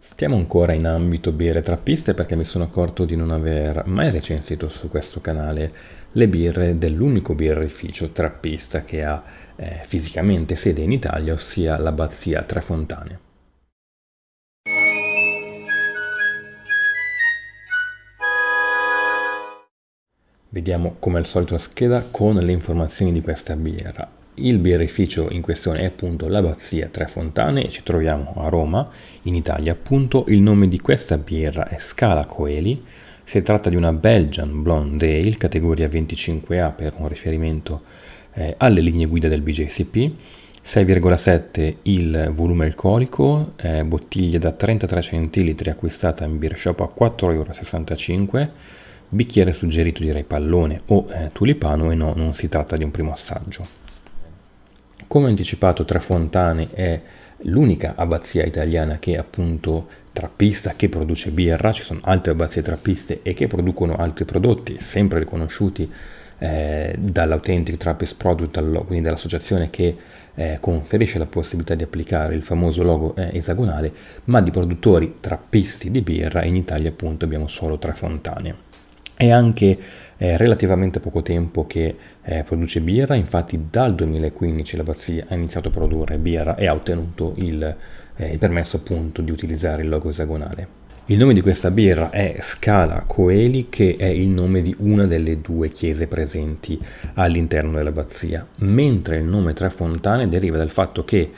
Stiamo ancora in ambito birre trappiste perché mi sono accorto di non aver mai recensito su questo canale le birre dell'unico birrificio trappista che ha eh, fisicamente sede in Italia, ossia l'abbazia Trefontane. Vediamo come al solito la scheda con le informazioni di questa birra. Il birrificio in questione è appunto l'Abbazia Tre Fontane e ci troviamo a Roma, in Italia. Appunto il nome di questa birra è Scala Coeli. Si tratta di una Belgian Blonde Ale, categoria 25A per un riferimento eh, alle linee guida del BJCP. 6,7 il volume alcolico, eh, bottiglia da 33 centilitri acquistata in beer shop a 4,65 euro, bicchiere suggerito direi pallone o eh, tulipano e no, non si tratta di un primo assaggio. Come anticipato, Trafontane è l'unica abbazia italiana che appunto trappista, che produce birra, ci sono altre abbazie trappiste e che producono altri prodotti, sempre riconosciuti eh, dall'Authentic Trappist Product, quindi dall'associazione che eh, conferisce la possibilità di applicare il famoso logo eh, esagonale, ma di produttori trappisti di birra in Italia appunto abbiamo solo tre È anche eh, relativamente poco tempo che eh, produce birra, infatti dal 2015 l'abbazia ha iniziato a produrre birra e ha ottenuto il, eh, il permesso appunto di utilizzare il logo esagonale. Il nome di questa birra è Scala Coeli, che è il nome di una delle due chiese presenti all'interno dell'abbazia, mentre il nome Tre Fontane deriva dal fatto che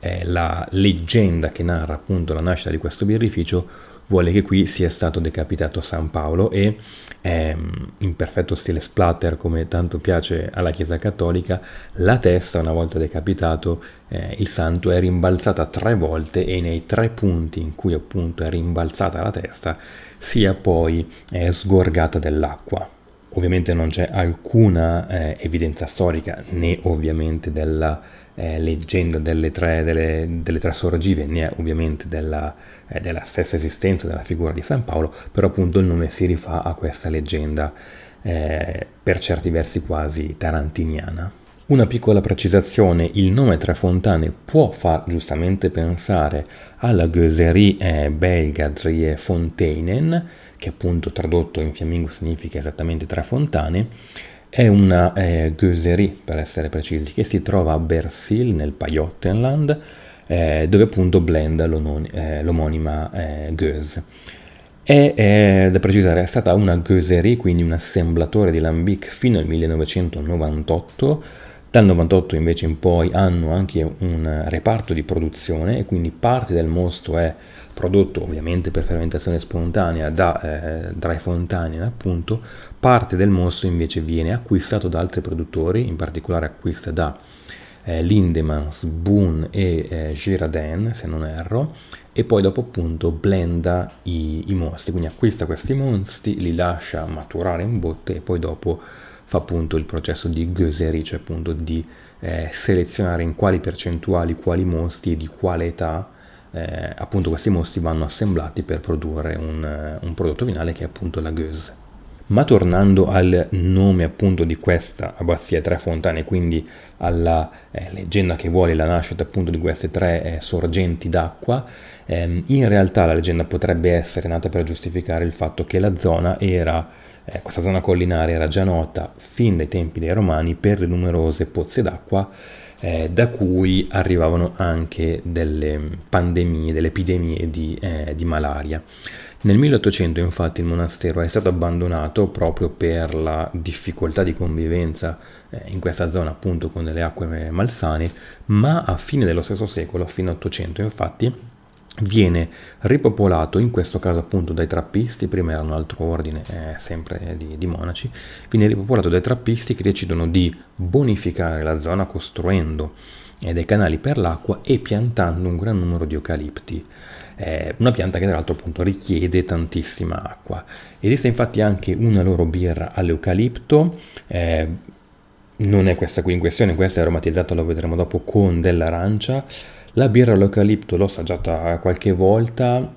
eh, la leggenda che narra appunto la nascita di questo birrificio vuole che qui sia stato decapitato San Paolo e ehm, in perfetto stile splatter come tanto piace alla Chiesa Cattolica la testa una volta decapitato eh, il santo è rimbalzata tre volte e nei tre punti in cui appunto è rimbalzata la testa sia poi eh, sgorgata dell'acqua. Ovviamente non c'è alcuna eh, evidenza storica né ovviamente della eh, leggenda delle tre, delle, delle tre sorgive, né ovviamente della, eh, della, stessa esistenza della figura di San Paolo, però appunto il nome si rifà a questa leggenda eh, per certi versi quasi tarantiniana. Una piccola precisazione, il nome Tre Fontane può far giustamente pensare alla Goeserie eh, belga Drie Fonteinen, che appunto tradotto in fiammingo significa esattamente Tre Fontane, è una eh, Göseri, per essere precisi, che si trova a Bersil, nel Pajottenland, eh, dove appunto blenda eh, l'omonima eh, Gös. È, eh, da precisare, è stata una Göseri, quindi un assemblatore di Lambic, fino al 1998, dal 98 invece in poi hanno anche un reparto di produzione e quindi parte del mosto è prodotto ovviamente per fermentazione spontanea da, eh, dai Fontanien appunto, parte del mosto invece viene acquistato da altri produttori, in particolare acquista da eh, Lindemans, Boone e eh, Girardin se non erro, e poi dopo appunto blenda i, i mosti, quindi acquista questi mosti, li lascia maturare in botte e poi dopo fa appunto il processo di Göserich, cioè appunto di eh, selezionare in quali percentuali, quali mostri e di quale età eh, appunto questi mostri vanno assemblati per produrre un, eh, un prodotto finale che è appunto la Göse. Ma tornando al nome appunto di questa abbazia Tre Fontane, quindi alla eh, leggenda che vuole la nascita appunto di queste tre eh, sorgenti d'acqua, ehm, in realtà la leggenda potrebbe essere nata per giustificare il fatto che la zona era, eh, questa zona collinare era già nota fin dai tempi dei Romani per le numerose pozze d'acqua eh, da cui arrivavano anche delle pandemie, delle epidemie di, eh, di malaria. Nel 1800 infatti il monastero è stato abbandonato proprio per la difficoltà di convivenza eh, in questa zona appunto con delle acque eh, malsane, ma a fine dello stesso secolo, a fine 800 infatti, viene ripopolato, in questo caso appunto dai trappisti, prima era un altro ordine eh, sempre di, di, monaci, viene ripopolato dai trappisti che decidono di bonificare la zona costruendo eh, dei canali per l'acqua e piantando un gran numero di eucalipti eh, una pianta che tra l'altro appunto richiede tantissima acqua. Esiste infatti anche una loro birra all'eucalipto, eh, non è questa qui in questione, questa è aromatizzata, lo vedremo dopo, con dell'arancia. La birra all'eucalipto l'ho assaggiata qualche volta,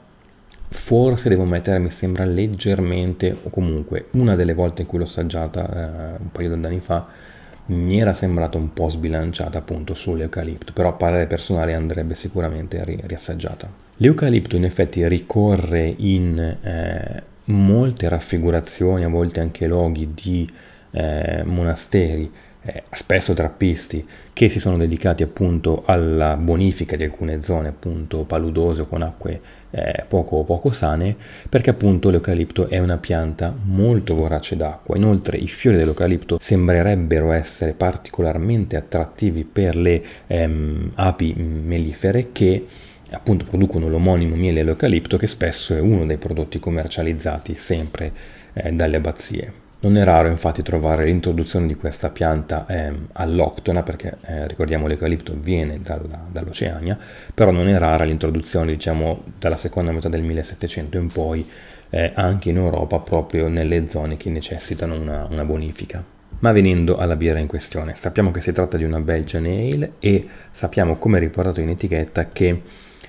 forse devo mettere, mi sembra leggermente, o comunque una delle volte in cui l'ho assaggiata eh, un paio di anni fa, mi era sembrata un po' sbilanciata appunto sull'eucalipto, però a parere personale andrebbe sicuramente ri- riassaggiata. L'eucalipto in effetti ricorre in eh, molte raffigurazioni, a volte anche loghi di eh, monasteri eh, spesso trappisti che si sono dedicati appunto alla bonifica di alcune zone appunto paludose o con acque eh, poco, poco sane perché appunto l'eucalipto è una pianta molto vorace d'acqua inoltre i fiori dell'eucalipto sembrerebbero essere particolarmente attrattivi per le ehm, api mellifere che appunto producono l'omonimo miele all'eucalipto che spesso è uno dei prodotti commercializzati sempre eh, dalle abbazie non è raro infatti trovare l'introduzione di questa pianta eh, all'octona, perché eh, ricordiamo l'eucalipto viene dalla, dall'Oceania, però non è rara l'introduzione diciamo dalla seconda metà del 1700 in poi eh, anche in Europa proprio nelle zone che necessitano una, una bonifica. Ma venendo alla birra in questione, sappiamo che si tratta di una Belgian Ale e sappiamo come riportato in etichetta che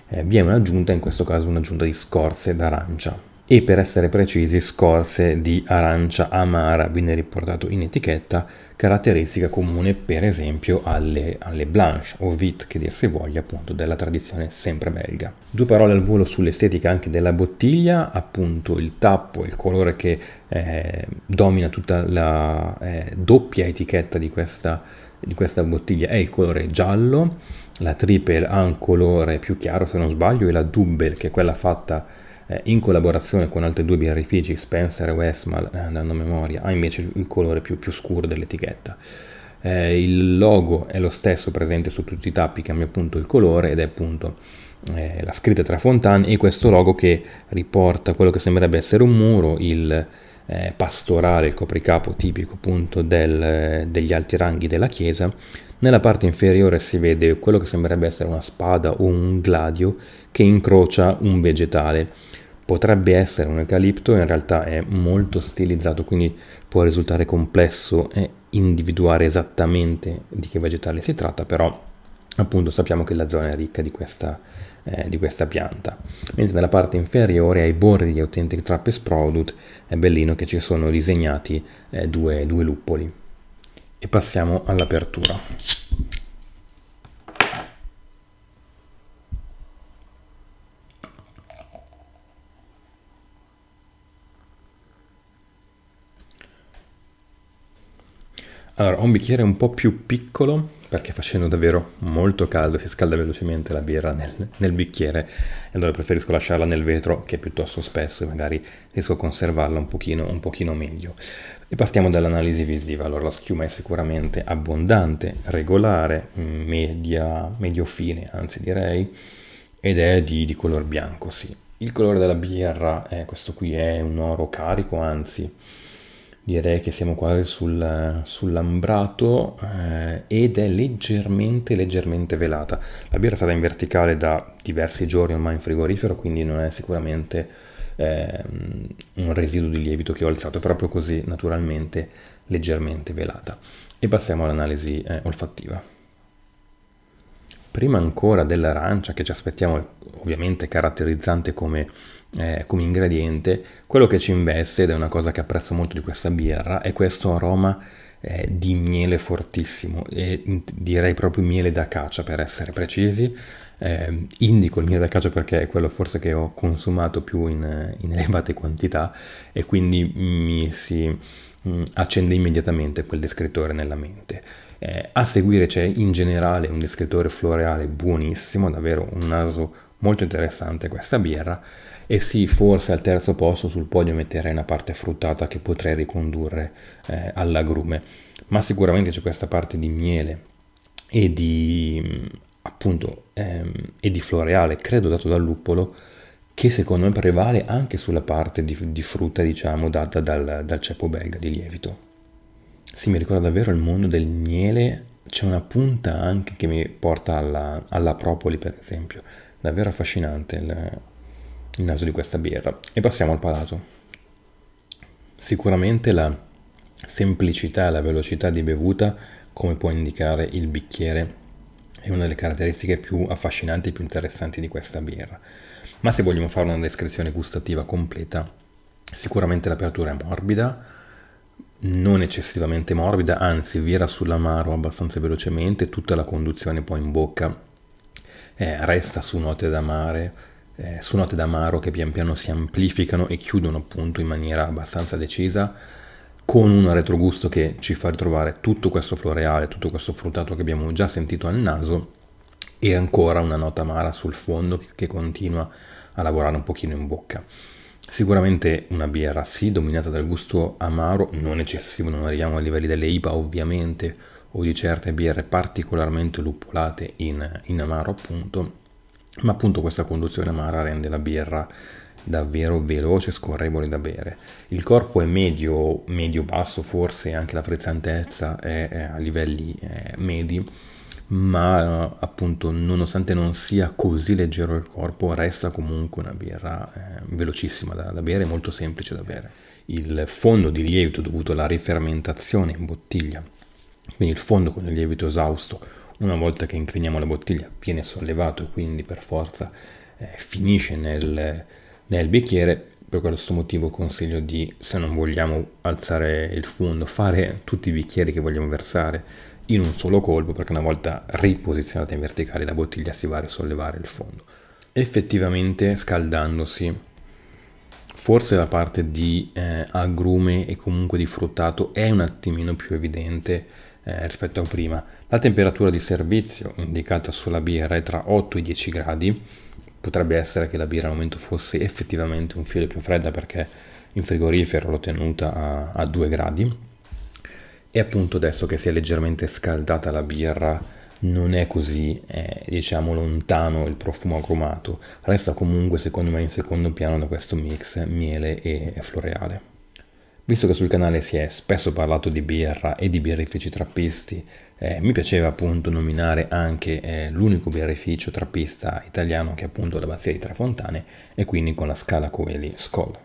eh, vi è un'aggiunta, in questo caso un'aggiunta di scorze d'arancia e per essere precisi scorze di arancia amara, viene riportato in etichetta, caratteristica comune per esempio alle, alle blanche o vite che dir si voglia appunto della tradizione sempre belga. Due parole al volo sull'estetica anche della bottiglia, appunto il tappo, il colore che eh, domina tutta la eh, doppia etichetta di questa, di questa bottiglia è il colore giallo, la triple ha un colore più chiaro se non sbaglio e la double che è quella fatta eh, in collaborazione con altri due birrifici, Spencer e Westmal, eh, andando a memoria, ha invece il colore più, più scuro dell'etichetta. Eh, il logo è lo stesso presente su tutti i tappi, cambia appunto il colore ed è appunto eh, la scritta tra Fontane e questo logo che riporta quello che sembrerebbe essere un muro, il eh, pastorale, il copricapo tipico appunto del, degli alti ranghi della chiesa. Nella parte inferiore si vede quello che sembrerebbe essere una spada o un gladio che incrocia un vegetale potrebbe essere un eucalipto, in realtà è molto stilizzato, quindi può risultare complesso individuare esattamente di che vegetale si tratta, però appunto sappiamo che la zona è ricca di questa, eh, di questa pianta. Mentre nella parte inferiore, ai bordi di Authentic Trap e è bellino che ci sono disegnati eh, due, due luppoli. E passiamo all'apertura. Allora, ho un bicchiere un po' più piccolo perché facendo davvero molto caldo si scalda velocemente la birra nel, nel bicchiere e allora preferisco lasciarla nel vetro che è piuttosto spesso e magari riesco a conservarla un pochino, un pochino meglio. E partiamo dall'analisi visiva, allora la schiuma è sicuramente abbondante, regolare, media, medio fine anzi direi, ed è di, di color bianco, sì. Il colore della birra, eh, questo qui è un oro carico, anzi direi che siamo quasi sul, sull'ambrato eh, ed è leggermente leggermente velata la birra è stata in verticale da diversi giorni ormai in frigorifero quindi non è sicuramente eh, un residuo di lievito che ho alzato è proprio così naturalmente leggermente velata e passiamo all'analisi eh, olfattiva prima ancora dell'arancia che ci aspettiamo ovviamente caratterizzante come eh, come ingrediente, quello che ci investe, ed è una cosa che apprezzo molto di questa birra, è questo aroma eh, di miele fortissimo, e direi proprio miele da caccia per essere precisi. Eh, indico il miele da caccia perché è quello forse che ho consumato più in, in elevate quantità e quindi mi si mh, mm, accende immediatamente quel descrittore nella mente. Eh, a seguire c'è in generale un descrittore floreale buonissimo, davvero un naso Molto interessante questa birra e sì, forse al terzo posto sul podio metterei una parte fruttata che potrei ricondurre eh, all'agrume, ma sicuramente c'è questa parte di miele e di mm, appunto ehm, e di floreale, credo dato dal luppolo, che secondo me prevale anche sulla parte di, di frutta, diciamo, data dal, dal ceppo belga di lievito. Sì, mi ricorda davvero il mondo del miele, c'è una punta anche che mi porta alla, alla propoli, per esempio Davvero affascinante il, il naso di questa birra. E passiamo al palato. Sicuramente la semplicità e la velocità di bevuta, come può indicare il bicchiere, è una delle caratteristiche più affascinanti e più interessanti di questa birra. Ma se vogliamo fare una descrizione gustativa completa, sicuramente l'apertura è morbida, non eccessivamente morbida, anzi vira sull'amaro abbastanza velocemente, tutta la conduzione poi in bocca eh, resta su note da mare, eh, su note d'amaro che pian piano si amplificano e chiudono appunto in maniera abbastanza decisa, con un retrogusto che ci fa ritrovare tutto questo floreale, tutto questo fruttato che abbiamo già sentito al naso e ancora una nota amara sul fondo che continua a lavorare un pochino in bocca. Sicuramente una birra sì, dominata dal gusto amaro, non eccessivo, non arriviamo ai livelli delle IPA ovviamente o di certe birre particolarmente luppolate in, in amaro appunto, ma appunto questa conduzione amara rende la birra davvero veloce e scorrevole da bere. Il corpo è medio, medio basso forse, anche la frizzantezza è, è a livelli è eh, medi, ma appunto nonostante non sia così leggero il corpo resta comunque una birra eh, velocissima da, da bere, molto semplice da bere. Il fondo di lievito dovuto alla rifermentazione in bottiglia quindi il fondo con il lievito esausto una volta che incliniamo la bottiglia viene sollevato e quindi per forza eh, finisce nel, nel, bicchiere per questo motivo consiglio di se non vogliamo alzare il fondo fare tutti i bicchieri che vogliamo versare in un solo colpo perché una volta riposizionata in verticale la bottiglia si va a risollevare il fondo effettivamente scaldandosi forse la parte di eh, agrume e comunque di fruttato è un attimino più evidente eh, rispetto a prima. La temperatura di servizio indicata sulla birra è tra 8 e 10 gradi, potrebbe essere che la birra al momento fosse effettivamente un filo più fredda perché in frigorifero l'ho tenuta a, a 2 gradi e appunto adesso che si è leggermente scaldata la birra non è così eh, diciamo lontano il profumo agrumato. resta comunque secondo me in secondo piano da questo mix miele e floreale Visto che sul canale si è spesso parlato di birra e di birrifici trappisti, eh, mi piaceva appunto nominare anche eh, l'unico birrificio trappista italiano che è appunto l'abbazia di Tre Fontane e quindi con la scala Coeli Skoll.